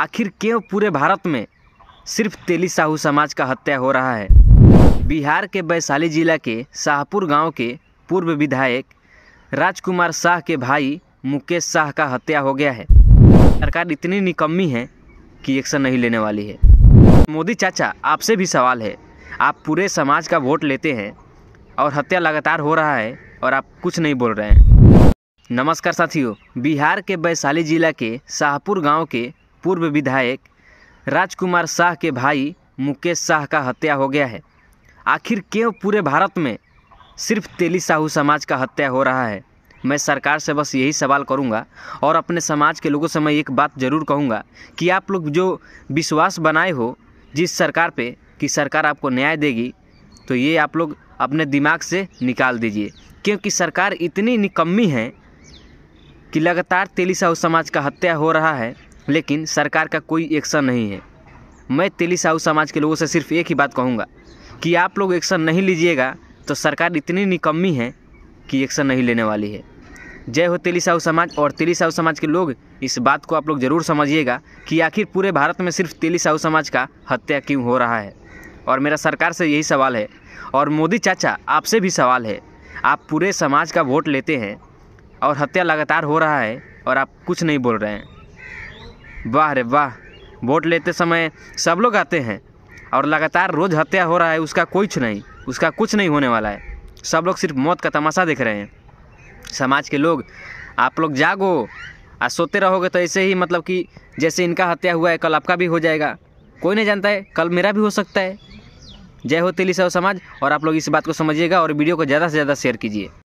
आखिर क्यों पूरे भारत में सिर्फ तेली साहू समाज का हत्या हो रहा है बिहार के वैशाली जिला के शाहपुर गांव के पूर्व विधायक राजकुमार शाह के भाई मुकेश शाह का हत्या हो गया है सरकार इतनी निकम्मी है कि एक्शन नहीं लेने वाली है मोदी चाचा आपसे भी सवाल है आप पूरे समाज का वोट लेते हैं और हत्या लगातार हो रहा है और आप कुछ नहीं बोल रहे हैं नमस्कार साथियों बिहार के वैशाली जिला के शाहपुर गांव के पूर्व विधायक राजकुमार शाह के भाई मुकेश शाह का हत्या हो गया है आखिर क्यों पूरे भारत में सिर्फ तेली साहू समाज का हत्या हो रहा है मैं सरकार से बस यही सवाल करूंगा और अपने समाज के लोगों से मैं एक बात ज़रूर कहूंगा कि आप लोग जो विश्वास बनाए हो जिस सरकार पे कि सरकार आपको न्याय देगी तो ये आप लोग अपने दिमाग से निकाल दीजिए क्योंकि सरकार इतनी निकम्मी है कि लगातार तेली साहू समाज का हत्या हो रहा है लेकिन सरकार का कोई एक्शन नहीं है मैं तेली साहू समाज के लोगों से सिर्फ एक ही बात कहूँगा कि आप लोग एक्शन नहीं लीजिएगा तो सरकार इतनी निकम्मी है कि एक्शन नहीं लेने वाली है जय हो तेली साहू समाज और तेली साहू समाज के लोग इस बात को आप लोग ज़रूर समझिएगा कि आखिर पूरे भारत में सिर्फ तेली साहू समाज का हत्या क्यों हो रहा है और मेरा सरकार से यही सवाल है और मोदी चाचा आपसे भी सवाल है आप पूरे समाज का वोट लेते हैं और हत्या लगातार हो रहा है और आप कुछ नहीं बोल रहे हैं वाह रे वाह वोट लेते समय सब लोग आते हैं और लगातार रोज़ हत्या हो रहा है उसका कुछ नहीं उसका कुछ नहीं होने वाला है सब लोग सिर्फ मौत का तमाशा देख रहे हैं समाज के लोग आप लोग जागो आज सोते रहोगे तो ऐसे ही मतलब कि जैसे इनका हत्या हुआ है कल आपका भी हो जाएगा कोई नहीं जानता है कल मेरा भी हो सकता है जय हो तेली सब समाज और आप लोग इस बात को समझिएगा और वीडियो को ज़्यादा से ज़्यादा शेयर कीजिए